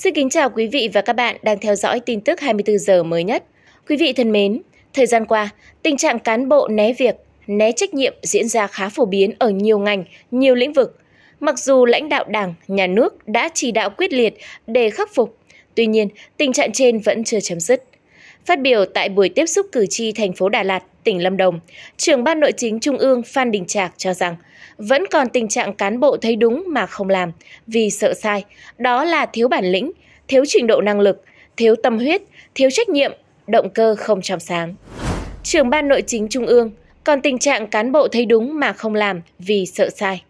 Xin kính chào quý vị và các bạn đang theo dõi tin tức 24 giờ mới nhất. Quý vị thân mến, thời gian qua, tình trạng cán bộ né việc, né trách nhiệm diễn ra khá phổ biến ở nhiều ngành, nhiều lĩnh vực. Mặc dù lãnh đạo Đảng, nhà nước đã chỉ đạo quyết liệt để khắc phục, tuy nhiên, tình trạng trên vẫn chưa chấm dứt. Phát biểu tại buổi tiếp xúc cử tri thành phố Đà Lạt, tỉnh Lâm Đồng, trưởng Ban Nội chính Trung ương Phan Đình Trạc cho rằng vẫn còn tình trạng cán bộ thấy đúng mà không làm vì sợ sai, đó là thiếu bản lĩnh, thiếu trình độ năng lực, thiếu tâm huyết, thiếu trách nhiệm, động cơ không trong sáng. Trưởng Ban Nội chính Trung ương còn tình trạng cán bộ thấy đúng mà không làm vì sợ sai.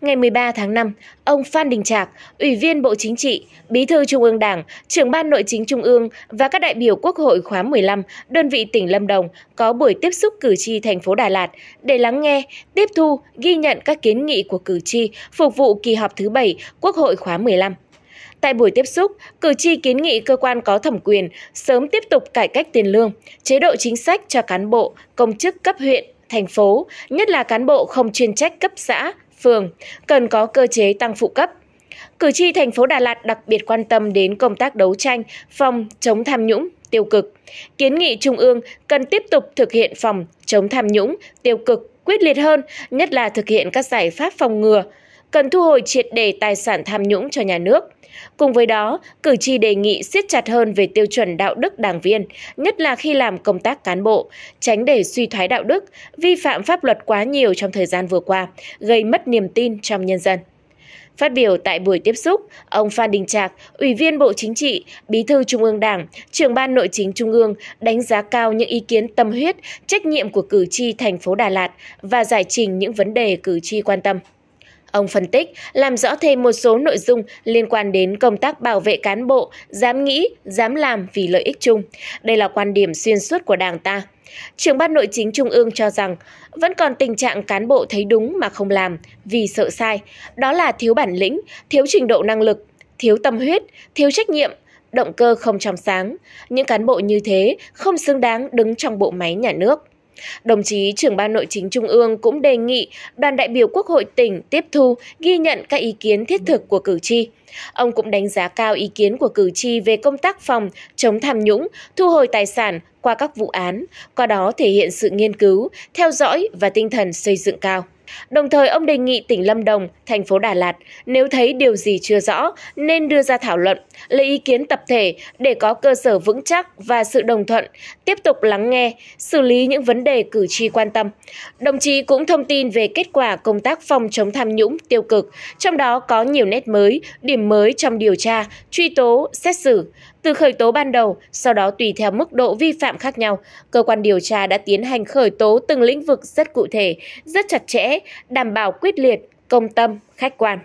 Ngày 13 tháng 5, ông Phan Đình Trạc, Ủy viên Bộ Chính trị, Bí thư Trung ương Đảng, trưởng Ban Nội chính Trung ương và các đại biểu Quốc hội khóa 15, đơn vị tỉnh Lâm Đồng có buổi tiếp xúc cử tri thành phố Đà Lạt để lắng nghe, tiếp thu, ghi nhận các kiến nghị của cử tri phục vụ kỳ họp thứ 7 Quốc hội khóa 15. Tại buổi tiếp xúc, cử tri kiến nghị cơ quan có thẩm quyền sớm tiếp tục cải cách tiền lương, chế độ chính sách cho cán bộ, công chức cấp huyện, thành phố, nhất là cán bộ không chuyên trách cấp xã, phường, cần có cơ chế tăng phụ cấp. Cử tri thành phố Đà Lạt đặc biệt quan tâm đến công tác đấu tranh phòng chống tham nhũng, tiêu cực. Kiến nghị Trung ương cần tiếp tục thực hiện phòng chống tham nhũng, tiêu cực quyết liệt hơn, nhất là thực hiện các giải pháp phòng ngừa, cần thu hồi triệt đề tài sản tham nhũng cho nhà nước. Cùng với đó, cử tri đề nghị siết chặt hơn về tiêu chuẩn đạo đức đảng viên, nhất là khi làm công tác cán bộ, tránh để suy thoái đạo đức, vi phạm pháp luật quá nhiều trong thời gian vừa qua, gây mất niềm tin trong nhân dân. Phát biểu tại buổi tiếp xúc, ông Phan Đình Trạc, Ủy viên Bộ Chính trị, Bí thư Trung ương Đảng, trưởng ban nội chính Trung ương đánh giá cao những ý kiến tâm huyết, trách nhiệm của cử tri thành phố Đà Lạt và giải trình những vấn đề cử tri quan tâm. Ông phân tích, làm rõ thêm một số nội dung liên quan đến công tác bảo vệ cán bộ, dám nghĩ, dám làm vì lợi ích chung. Đây là quan điểm xuyên suốt của Đảng ta. Trưởng ban nội chính Trung ương cho rằng vẫn còn tình trạng cán bộ thấy đúng mà không làm vì sợ sai, đó là thiếu bản lĩnh, thiếu trình độ năng lực, thiếu tâm huyết, thiếu trách nhiệm, động cơ không trong sáng. Những cán bộ như thế không xứng đáng đứng trong bộ máy nhà nước. Đồng chí trưởng ban nội chính Trung ương cũng đề nghị đoàn đại biểu Quốc hội tỉnh tiếp thu, ghi nhận các ý kiến thiết thực của cử tri. Ông cũng đánh giá cao ý kiến của cử tri về công tác phòng, chống tham nhũng, thu hồi tài sản qua các vụ án, qua đó thể hiện sự nghiên cứu, theo dõi và tinh thần xây dựng cao. Đồng thời ông đề nghị tỉnh Lâm Đồng, thành phố Đà Lạt nếu thấy điều gì chưa rõ nên đưa ra thảo luận, lấy ý kiến tập thể để có cơ sở vững chắc và sự đồng thuận, tiếp tục lắng nghe, xử lý những vấn đề cử tri quan tâm. Đồng chí cũng thông tin về kết quả công tác phòng chống tham nhũng tiêu cực, trong đó có nhiều nét mới, điểm mới trong điều tra, truy tố, xét xử từ khởi tố ban đầu, sau đó tùy theo mức độ vi phạm khác nhau, cơ quan điều tra đã tiến hành khởi tố từng lĩnh vực rất cụ thể, rất chặt chẽ, đảm bảo quyết liệt, công tâm, khách quan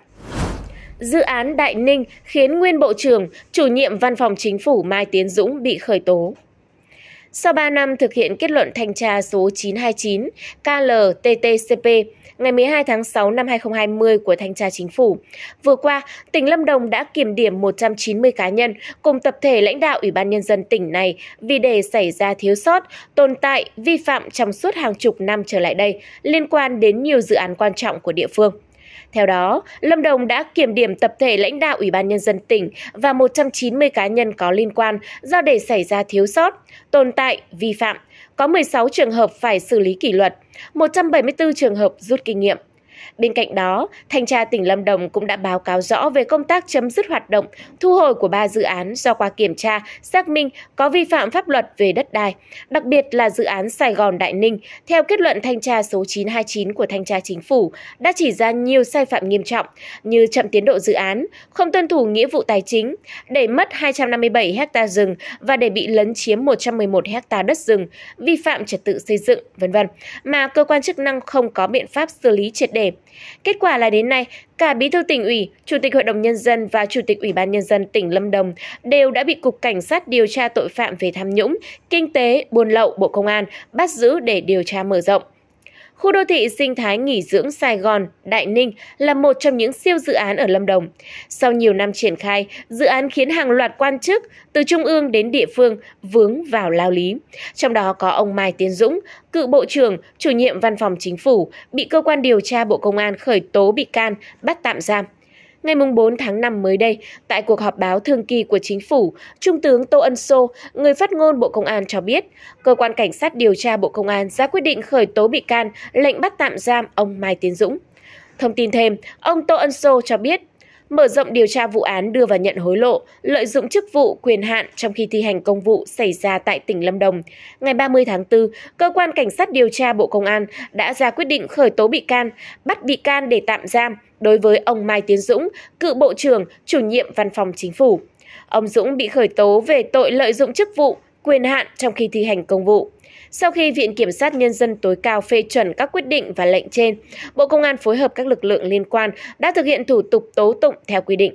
dự án Đại Ninh khiến nguyên Bộ trưởng, chủ nhiệm Văn phòng Chính phủ Mai Tiến Dũng bị khởi tố. Sau 3 năm thực hiện kết luận thanh tra số 929 KLTTCP ngày 12 tháng 6 năm 2020 của Thanh tra Chính phủ, vừa qua, tỉnh Lâm Đồng đã kiểm điểm 190 cá nhân cùng tập thể lãnh đạo Ủy ban Nhân dân tỉnh này vì để xảy ra thiếu sót, tồn tại, vi phạm trong suốt hàng chục năm trở lại đây liên quan đến nhiều dự án quan trọng của địa phương. Theo đó, Lâm Đồng đã kiểm điểm tập thể lãnh đạo Ủy ban Nhân dân tỉnh và 190 cá nhân có liên quan do để xảy ra thiếu sót, tồn tại, vi phạm, có 16 trường hợp phải xử lý kỷ luật, 174 trường hợp rút kinh nghiệm. Bên cạnh đó, Thanh tra tỉnh Lâm Đồng cũng đã báo cáo rõ về công tác chấm dứt hoạt động, thu hồi của ba dự án do qua kiểm tra, xác minh có vi phạm pháp luật về đất đai, đặc biệt là dự án Sài Gòn Đại Ninh, theo kết luận thanh tra số 929 của Thanh tra Chính phủ, đã chỉ ra nhiều sai phạm nghiêm trọng như chậm tiến độ dự án, không tuân thủ nghĩa vụ tài chính, để mất 257 ha rừng và để bị lấn chiếm 111 ha đất rừng, vi phạm trật tự xây dựng, vân vân, mà cơ quan chức năng không có biện pháp xử lý triệt đề Kết quả là đến nay, cả Bí thư tỉnh ủy, Chủ tịch Hội đồng Nhân dân và Chủ tịch Ủy ban Nhân dân tỉnh Lâm Đồng đều đã bị Cục Cảnh sát điều tra tội phạm về tham nhũng, kinh tế, buôn lậu Bộ Công an bắt giữ để điều tra mở rộng. Khu đô thị sinh thái nghỉ dưỡng Sài Gòn, Đại Ninh là một trong những siêu dự án ở Lâm Đồng. Sau nhiều năm triển khai, dự án khiến hàng loạt quan chức từ trung ương đến địa phương vướng vào lao lý. Trong đó có ông Mai Tiến Dũng, cựu bộ trưởng, chủ nhiệm văn phòng chính phủ, bị cơ quan điều tra Bộ Công an khởi tố bị can, bắt tạm giam. Ngày 4 tháng 5 mới đây, tại cuộc họp báo thường kỳ của chính phủ, Trung tướng Tô Ân Sô, người phát ngôn Bộ Công an cho biết, Cơ quan Cảnh sát điều tra Bộ Công an ra quyết định khởi tố bị can, lệnh bắt tạm giam ông Mai Tiến Dũng. Thông tin thêm, ông Tô Ân Sô cho biết, mở rộng điều tra vụ án đưa và nhận hối lộ, lợi dụng chức vụ, quyền hạn trong khi thi hành công vụ xảy ra tại tỉnh Lâm Đồng. Ngày 30 tháng 4, Cơ quan Cảnh sát điều tra Bộ Công an đã ra quyết định khởi tố bị can, bắt bị can để tạm giam, đối với ông Mai Tiến Dũng, cựu Bộ trưởng, chủ nhiệm Văn phòng Chính phủ. Ông Dũng bị khởi tố về tội lợi dụng chức vụ, quyền hạn trong khi thi hành công vụ. Sau khi Viện Kiểm sát Nhân dân tối cao phê chuẩn các quyết định và lệnh trên, Bộ Công an phối hợp các lực lượng liên quan đã thực hiện thủ tục tố tụng theo quy định.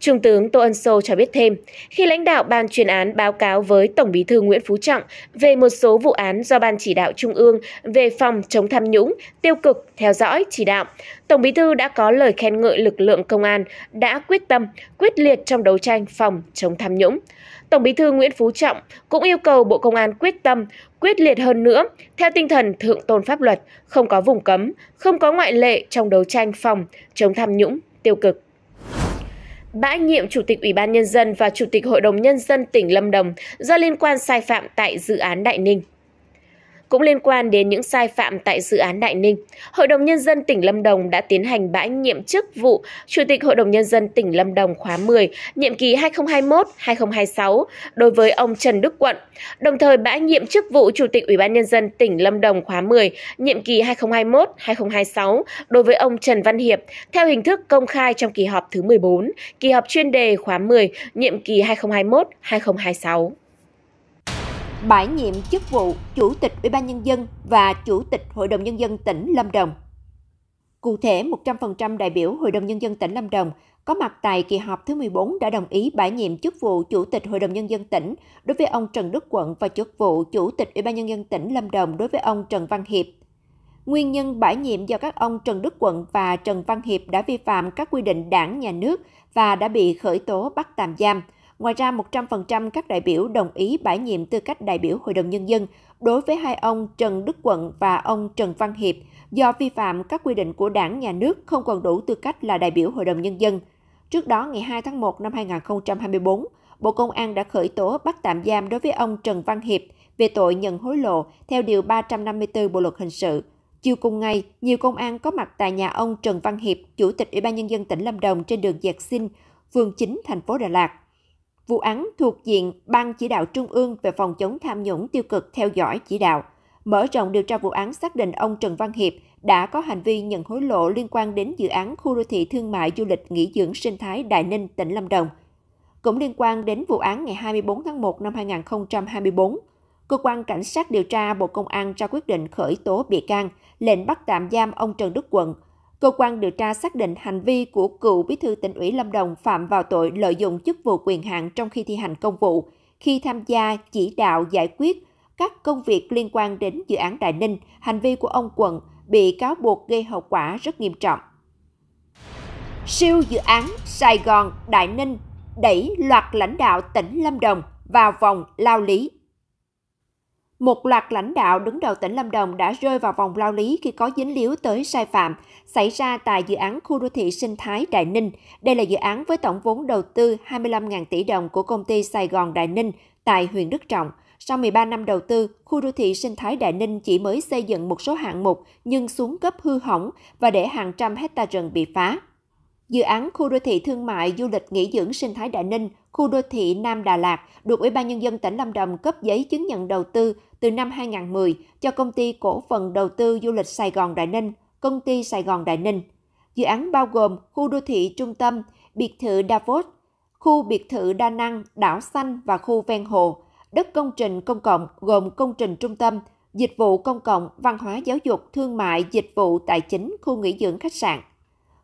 Trung tướng Tô Ân Sô cho biết thêm, khi lãnh đạo ban chuyên án báo cáo với Tổng bí thư Nguyễn Phú Trọng về một số vụ án do Ban chỉ đạo Trung ương về phòng chống tham nhũng, tiêu cực, theo dõi, chỉ đạo, Tổng bí thư đã có lời khen ngợi lực lượng công an đã quyết tâm, quyết liệt trong đấu tranh phòng chống tham nhũng. Tổng bí thư Nguyễn Phú Trọng cũng yêu cầu Bộ Công an quyết tâm, quyết liệt hơn nữa, theo tinh thần thượng tôn pháp luật, không có vùng cấm, không có ngoại lệ trong đấu tranh phòng chống tham nhũng, tiêu cực bãi nhiệm Chủ tịch Ủy ban Nhân dân và Chủ tịch Hội đồng Nhân dân tỉnh Lâm Đồng do liên quan sai phạm tại dự án Đại Ninh. Cũng liên quan đến những sai phạm tại dự án Đại Ninh, Hội đồng Nhân dân tỉnh Lâm Đồng đã tiến hành bãi nhiệm chức vụ Chủ tịch Hội đồng Nhân dân tỉnh Lâm Đồng khóa 10, nhiệm kỳ 2021-2026 đối với ông Trần Đức Quận, đồng thời bãi nhiệm chức vụ Chủ tịch Ủy ban Nhân dân tỉnh Lâm Đồng khóa 10, nhiệm kỳ 2021-2026 đối với ông Trần Văn Hiệp theo hình thức công khai trong kỳ họp thứ 14, kỳ họp chuyên đề khóa 10, nhiệm kỳ 2021-2026 bãi nhiệm chức vụ Chủ tịch Ủy ban Nhân dân và Chủ tịch Hội đồng Nhân dân tỉnh Lâm Đồng. Cụ thể, 100% đại biểu Hội đồng Nhân dân tỉnh Lâm Đồng có mặt tại kỳ họp thứ 14 đã đồng ý bãi nhiệm chức vụ Chủ tịch Hội đồng Nhân dân tỉnh đối với ông Trần Đức Quận và chức vụ Chủ tịch Ủy ban Nhân dân tỉnh Lâm Đồng đối với ông Trần Văn Hiệp. Nguyên nhân bãi nhiệm do các ông Trần Đức Quận và Trần Văn Hiệp đã vi phạm các quy định đảng, nhà nước và đã bị khởi tố bắt tạm giam – Ngoài ra, 100% các đại biểu đồng ý bãi nhiệm tư cách đại biểu Hội đồng Nhân dân đối với hai ông Trần Đức Quận và ông Trần Văn Hiệp do vi phạm các quy định của đảng, nhà nước không còn đủ tư cách là đại biểu Hội đồng Nhân dân. Trước đó, ngày 2 tháng 1 năm 2024, Bộ Công an đã khởi tố bắt tạm giam đối với ông Trần Văn Hiệp về tội nhận hối lộ theo Điều 354 Bộ Luật Hình sự. Chiều cùng ngày, nhiều công an có mặt tại nhà ông Trần Văn Hiệp, Chủ tịch Ủy ban Nhân dân tỉnh Lâm Đồng trên đường dẹt Sinh, phường 9, thành phố Đà Lạt. Vụ án thuộc diện Ban Chỉ đạo Trung ương về phòng chống tham nhũng tiêu cực theo dõi chỉ đạo. Mở rộng điều tra vụ án xác định ông Trần Văn Hiệp đã có hành vi nhận hối lộ liên quan đến dự án khu đô thị thương mại du lịch nghỉ dưỡng sinh thái Đại Ninh, tỉnh Lâm Đồng. Cũng liên quan đến vụ án ngày 24 tháng 1 năm 2024, Cơ quan Cảnh sát điều tra Bộ Công an ra quyết định khởi tố bị can, lệnh bắt tạm giam ông Trần Đức Quận – Cơ quan điều tra xác định hành vi của cựu bí thư tỉnh ủy Lâm Đồng phạm vào tội lợi dụng chức vụ quyền hạn trong khi thi hành công vụ, khi tham gia chỉ đạo giải quyết các công việc liên quan đến dự án Đại Ninh, hành vi của ông Quận bị cáo buộc gây hậu quả rất nghiêm trọng. Siêu dự án Sài Gòn Đại Ninh đẩy loạt lãnh đạo tỉnh Lâm Đồng vào vòng lao lý một loạt lãnh đạo đứng đầu tỉnh Lâm Đồng đã rơi vào vòng lao lý khi có dính líu tới sai phạm xảy ra tại dự án khu đô thị sinh thái Đại Ninh. Đây là dự án với tổng vốn đầu tư 25.000 tỷ đồng của công ty Sài Gòn Đại Ninh tại huyện Đức Trọng. Sau 13 năm đầu tư, khu đô thị sinh thái Đại Ninh chỉ mới xây dựng một số hạng mục nhưng xuống cấp hư hỏng và để hàng trăm hecta rừng bị phá. Dự án khu đô thị thương mại du lịch nghỉ dưỡng sinh thái Đại Ninh, khu đô thị Nam Đà Lạt được Ủy ban nhân dân tỉnh Lâm Đồng cấp giấy chứng nhận đầu tư từ năm 2010 cho công ty cổ phần đầu tư du lịch Sài Gòn Đại Ninh, công ty Sài Gòn Đại Ninh. Dự án bao gồm khu đô thị trung tâm, biệt thự Davos, khu biệt thự đa năng, đảo xanh và khu ven hồ, đất công trình công cộng gồm công trình trung tâm, dịch vụ công cộng, văn hóa giáo dục, thương mại, dịch vụ tài chính, khu nghỉ dưỡng khách sạn.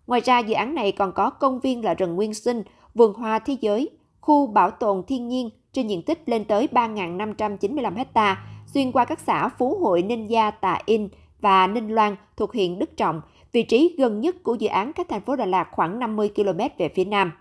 Ngoài ra, dự án này còn có công viên là rừng nguyên sinh, vườn hoa thế giới, khu bảo tồn thiên nhiên trên diện tích lên tới 3.595 ha xuyên qua các xã Phú Hội, Ninh Gia, Tà In và Ninh Loan thuộc huyện Đức Trọng, vị trí gần nhất của dự án cách thành phố Đà Lạt khoảng 50 km về phía nam.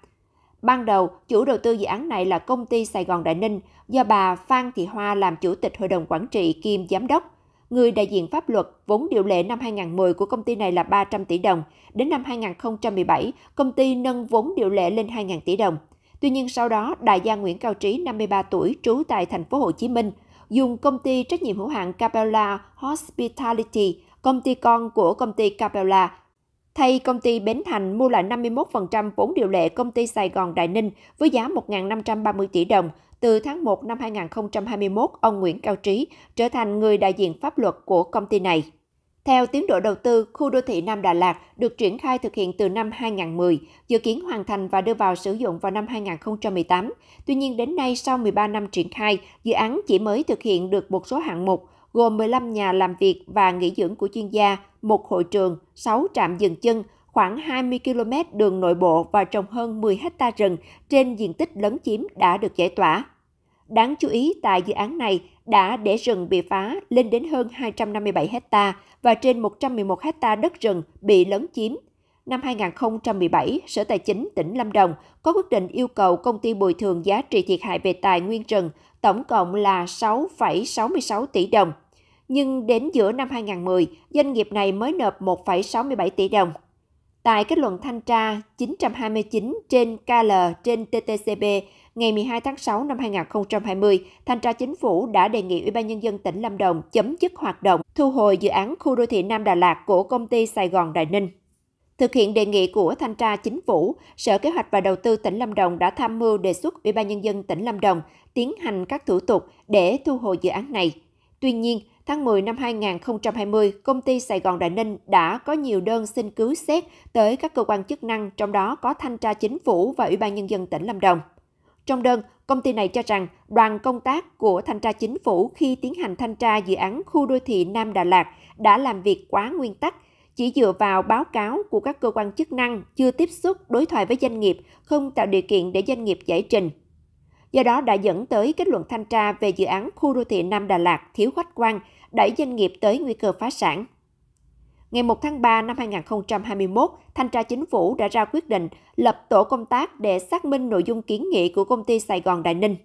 Ban đầu, chủ đầu tư dự án này là công ty Sài Gòn Đại Ninh do bà Phan Thị Hoa làm chủ tịch hội đồng quản trị kiêm giám đốc. Người đại diện pháp luật, vốn điều lệ năm 2010 của công ty này là 300 tỷ đồng. Đến năm 2017, công ty nâng vốn điều lệ lên 2.000 tỷ đồng. Tuy nhiên sau đó, đại gia Nguyễn Cao Trí, 53 tuổi, trú tại thành phố Hồ Chí Minh, dùng công ty trách nhiệm hữu hạn Capella Hospitality, công ty con của công ty Capella, thay công ty Bến Thành mua lại 51% vốn điều lệ công ty Sài Gòn Đại Ninh với giá 1.530 tỷ đồng. Từ tháng 1 năm 2021, ông Nguyễn Cao Trí trở thành người đại diện pháp luật của công ty này. Theo tiến độ đầu tư, khu đô thị Nam Đà Lạt được triển khai thực hiện từ năm 2010, dự kiến hoàn thành và đưa vào sử dụng vào năm 2018. Tuy nhiên đến nay sau 13 năm triển khai, dự án chỉ mới thực hiện được một số hạng mục, gồm 15 nhà làm việc và nghỉ dưỡng của chuyên gia, một hội trường, 6 trạm dừng chân, khoảng 20 km đường nội bộ và trồng hơn 10 hecta rừng trên diện tích lớn chiếm đã được giải tỏa. Đáng chú ý tại dự án này đã để rừng bị phá lên đến hơn 257 hecta và trên 111 hecta đất rừng bị lấn chiếm. Năm 2017, Sở Tài chính tỉnh Lâm Đồng có quyết định yêu cầu công ty bồi thường giá trị thiệt hại về tài nguyên rừng, tổng cộng là 6,66 tỷ đồng. Nhưng đến giữa năm 2010, doanh nghiệp này mới nộp 1,67 tỷ đồng. Tại kết luận thanh tra 929 trên KL trên TTCB ngày 12 tháng 6 năm 2020, Thanh tra Chính phủ đã đề nghị Ủy ban Nhân dân tỉnh Lâm Đồng chấm dứt hoạt động, thu hồi dự án khu đô thị Nam Đà Lạt của công ty Sài Gòn Đại Ninh. Thực hiện đề nghị của Thanh tra Chính phủ, Sở Kế hoạch và Đầu tư tỉnh Lâm Đồng đã tham mưu đề xuất Ủy ban Nhân dân tỉnh Lâm Đồng tiến hành các thủ tục để thu hồi dự án này. Tuy nhiên, tháng 10 năm 2020, công ty Sài Gòn Đại Ninh đã có nhiều đơn xin cứu xét tới các cơ quan chức năng, trong đó có Thanh tra Chính phủ và Ủy ban Nhân dân tỉnh Lâm Đồng. Trong đơn, công ty này cho rằng đoàn công tác của thanh tra chính phủ khi tiến hành thanh tra dự án khu đô thị Nam Đà Lạt đã làm việc quá nguyên tắc, chỉ dựa vào báo cáo của các cơ quan chức năng, chưa tiếp xúc đối thoại với doanh nghiệp, không tạo điều kiện để doanh nghiệp giải trình. Do đó đã dẫn tới kết luận thanh tra về dự án khu đô thị Nam Đà Lạt thiếu khách quan, đẩy doanh nghiệp tới nguy cơ phá sản. Ngày 1 tháng 3 năm 2021, Thanh tra Chính phủ đã ra quyết định lập tổ công tác để xác minh nội dung kiến nghị của công ty Sài Gòn Đại Ninh.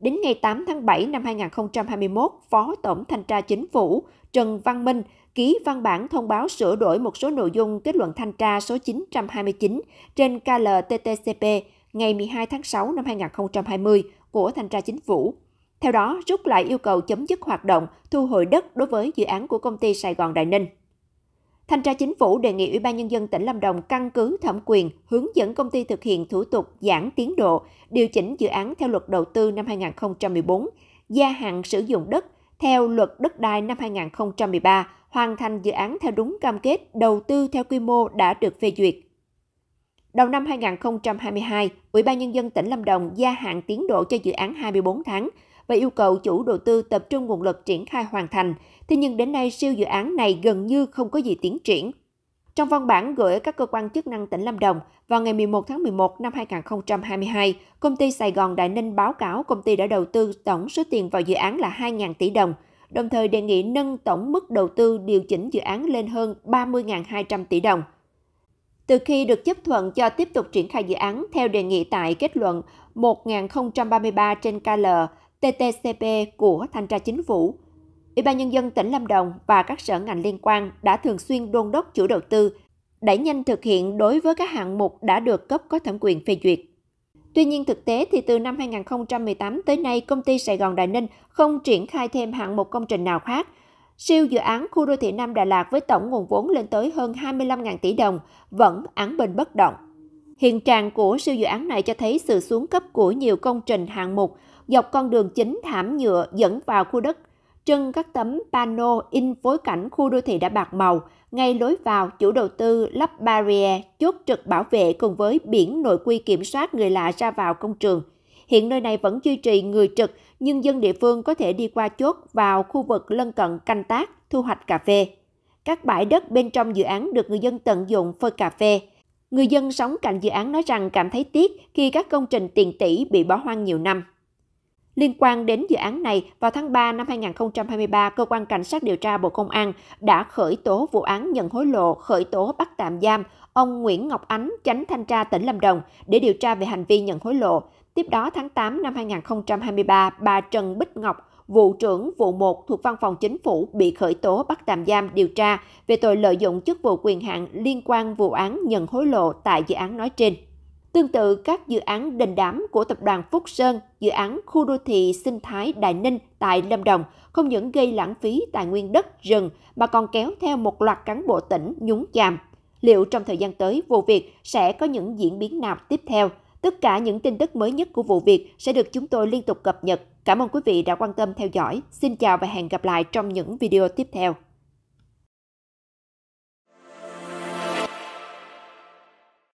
Đến ngày 8 tháng 7 năm 2021, Phó Tổng Thanh tra Chính phủ Trần Văn Minh ký văn bản thông báo sửa đổi một số nội dung kết luận thanh tra số 929 trên KLTTCP ngày 12 tháng 6 năm 2020 của Thanh tra Chính phủ. Theo đó, rút lại yêu cầu chấm dứt hoạt động thu hồi đất đối với dự án của công ty Sài Gòn Đại Ninh. Thanh tra Chính phủ đề nghị Ủy ban Nhân dân tỉnh Lâm Đồng căn cứ thẩm quyền hướng dẫn công ty thực hiện thủ tục giãn tiến độ, điều chỉnh dự án theo luật đầu tư năm 2014, gia hạn sử dụng đất theo luật đất đai năm 2013, hoàn thành dự án theo đúng cam kết đầu tư theo quy mô đã được phê duyệt. Đầu năm 2022, Ủy ban Nhân dân tỉnh Lâm Đồng gia hạn tiến độ cho dự án 24 tháng, và yêu cầu chủ đầu tư tập trung nguồn lực triển khai hoàn thành. Thế nhưng đến nay siêu dự án này gần như không có gì tiến triển. Trong văn bản gửi các cơ quan chức năng tỉnh Lâm Đồng vào ngày 11 tháng 11 năm 2022, công ty Sài Gòn Đại Ninh báo cáo công ty đã đầu tư tổng số tiền vào dự án là 2.000 tỷ đồng, đồng thời đề nghị nâng tổng mức đầu tư điều chỉnh dự án lên hơn 30.200 tỷ đồng. Từ khi được chấp thuận cho tiếp tục triển khai dự án theo đề nghị tại kết luận 1033 trên KL TTCP của Thanh tra Chính phủ. Ủy ban Nhân dân tỉnh Lâm Đồng và các sở ngành liên quan đã thường xuyên đôn đốc chủ đầu tư, đẩy nhanh thực hiện đối với các hạng mục đã được cấp có thẩm quyền phê duyệt. Tuy nhiên thực tế thì từ năm 2018 tới nay, công ty Sài Gòn Đà Ninh không triển khai thêm hạng mục công trình nào khác. Siêu dự án khu đô thị Nam Đà Lạt với tổng nguồn vốn lên tới hơn 25.000 tỷ đồng vẫn án bình bất động. Hiện trạng của siêu dự án này cho thấy sự xuống cấp của nhiều công trình hạng mục dọc con đường chính thảm nhựa dẫn vào khu đất, trưng các tấm pano in phối cảnh khu đô thị đã bạc màu, ngay lối vào chủ đầu tư lắp barrier, chốt trực bảo vệ cùng với biển nội quy kiểm soát người lạ ra vào công trường. Hiện nơi này vẫn duy trì người trực, nhưng dân địa phương có thể đi qua chốt vào khu vực lân cận canh tác, thu hoạch cà phê. Các bãi đất bên trong dự án được người dân tận dụng phơi cà phê, Người dân sống cạnh dự án nói rằng cảm thấy tiếc khi các công trình tiền tỷ bị bỏ hoang nhiều năm. Liên quan đến dự án này, vào tháng 3 năm 2023, Cơ quan Cảnh sát điều tra Bộ Công an đã khởi tố vụ án nhận hối lộ, khởi tố bắt tạm giam ông Nguyễn Ngọc Ánh, tránh thanh tra tỉnh Lâm Đồng để điều tra về hành vi nhận hối lộ. Tiếp đó, tháng 8 năm 2023, bà Trần Bích Ngọc, vụ trưởng vụ 1 thuộc Văn phòng Chính phủ bị khởi tố bắt tạm giam điều tra về tội lợi dụng chức vụ quyền hạn liên quan vụ án nhận hối lộ tại dự án nói trên. Tương tự các dự án đền đám của tập đoàn Phúc Sơn, dự án khu đô thị sinh thái Đại Ninh tại Lâm Đồng không những gây lãng phí tài nguyên đất rừng mà còn kéo theo một loạt cán bộ tỉnh nhúng chàm. Liệu trong thời gian tới vụ việc sẽ có những diễn biến nào tiếp theo? Tất cả những tin tức mới nhất của vụ việc sẽ được chúng tôi liên tục cập nhật. Cảm ơn quý vị đã quan tâm theo dõi. Xin chào và hẹn gặp lại trong những video tiếp theo.